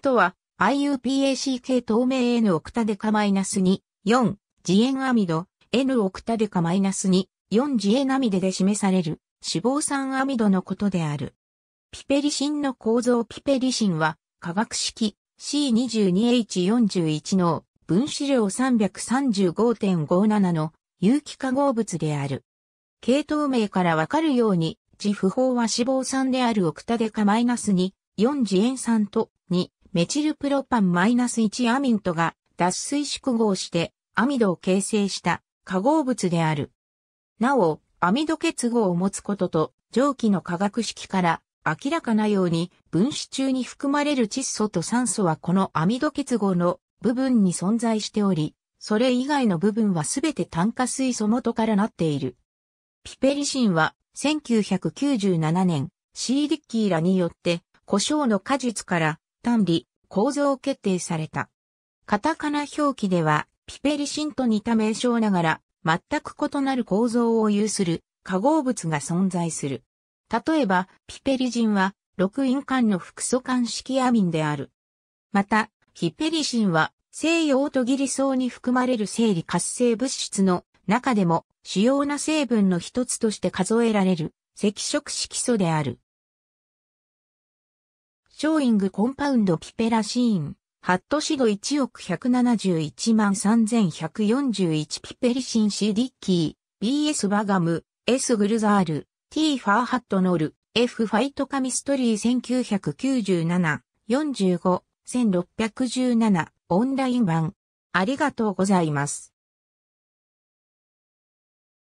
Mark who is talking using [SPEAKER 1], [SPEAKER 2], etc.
[SPEAKER 1] とは、i u p a c 系透明 N オクタデカマイナス2、4、次塩アミド、N オクタデカマイナス2、4次塩アミデで示される、脂肪酸アミドのことである。ピペリシンの構造ピペリシンは、化学式 C22H41 の分子量335.57の有機化合物である。系統名からわかるように、自不飽は脂肪酸であるオクタデカマイナス2、4次塩酸と2、メチルプロパン -1 アミントが脱水縮合してアミドを形成した化合物である。なお、アミド結合を持つことと蒸気の化学式から明らかなように分子中に含まれる窒素と酸素はこのアミド結合の部分に存在しており、それ以外の部分はすべて炭化水素元からなっている。ピペリシンは1997年 C リッキーらによって胡椒の果実から単理、構造決定された。カタカナ表記では、ピペリシンと似た名称ながら、全く異なる構造を有する化合物が存在する。例えば、ピペリジンは、6印間の複素間式アミンである。また、ヒペリシンは、西洋とギリ層に含まれる生理活性物質の中でも主要な成分の一つとして数えられる赤色色素である。ショーイングコンパウンドピペラシーン、ハットシド1億171万3141ピペリシンシディッキー、BS バガム、S グルザール、T ファーハットノル、F ファイトカミストリー1997-45-1617オンライン版。ありがとうございます。